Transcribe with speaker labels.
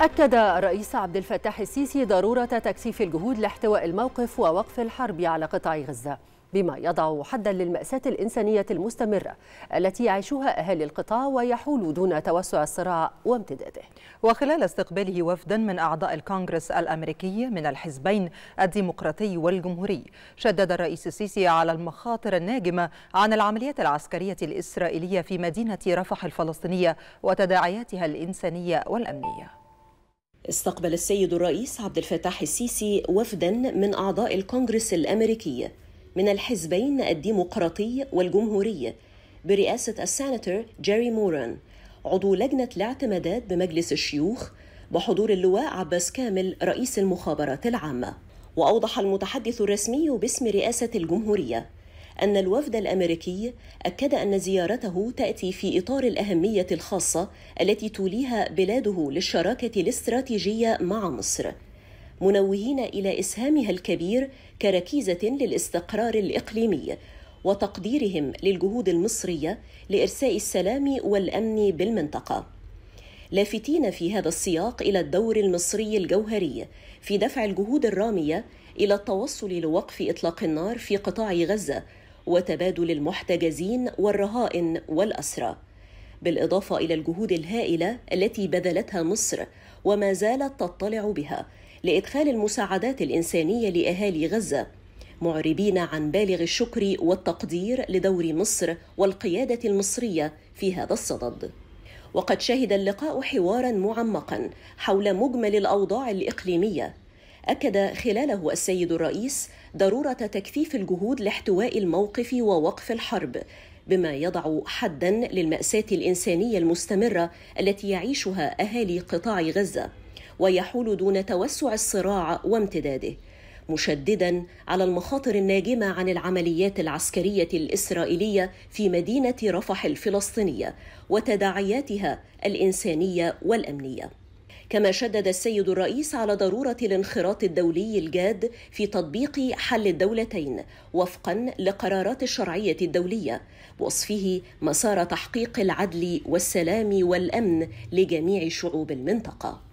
Speaker 1: أكد الرئيس عبد الفتاح السيسي ضرورة تكثيف الجهود لاحتواء الموقف ووقف الحرب على قطاع غزة بما يضع حدا للمأساة الإنسانية المستمرة التي يعيشها أهالي القطاع ويحول دون توسع الصراع وامتداده وخلال استقباله وفدا من أعضاء الكونغرس الأمريكي من الحزبين الديمقراطي والجمهوري شدد الرئيس السيسي على المخاطر الناجمة عن العمليات العسكرية الإسرائيلية في مدينة رفح الفلسطينية وتداعياتها الإنسانية
Speaker 2: والأمنية استقبل السيد الرئيس عبد الفتاح السيسي وفدا من اعضاء الكونغرس الامريكي من الحزبين الديمقراطي والجمهوري برئاسه السناتور جيري موران عضو لجنه الاعتمادات بمجلس الشيوخ بحضور اللواء عباس كامل رئيس المخابرات العامه واوضح المتحدث الرسمي باسم رئاسه الجمهوريه أن الوفد الأمريكي أكد أن زيارته تأتي في إطار الأهمية الخاصة التي توليها بلاده للشراكة الاستراتيجية مع مصر، منوهين إلى إسهامها الكبير كركيزة للاستقرار الإقليمي وتقديرهم للجهود المصرية لإرساء السلام والأمن بالمنطقة. لافتين في هذا السياق إلى الدور المصري الجوهري في دفع الجهود الرامية إلى التوصل لوقف إطلاق النار في قطاع غزة وتبادل المحتجزين والرهائن والأسرى بالإضافة إلى الجهود الهائلة التي بذلتها مصر وما زالت تطلع بها لإدخال المساعدات الإنسانية لأهالي غزة معربين عن بالغ الشكر والتقدير لدور مصر والقيادة المصرية في هذا الصدد وقد شهد اللقاء حوارا معمقا حول مجمل الأوضاع الإقليمية أكد خلاله السيد الرئيس ضرورة تكثيف الجهود لاحتواء الموقف ووقف الحرب بما يضع حدا للمأساة الإنسانية المستمرة التي يعيشها أهالي قطاع غزة ويحول دون توسع الصراع وامتداده مشددا على المخاطر الناجمه عن العمليات العسكريه الاسرائيليه في مدينه رفح الفلسطينيه وتداعياتها الانسانيه والامنيه كما شدد السيد الرئيس على ضرورة الانخراط الدولي الجاد في تطبيق حل الدولتين وفقا لقرارات الشرعية الدولية بوصفه مسار تحقيق العدل والسلام والأمن لجميع شعوب المنطقة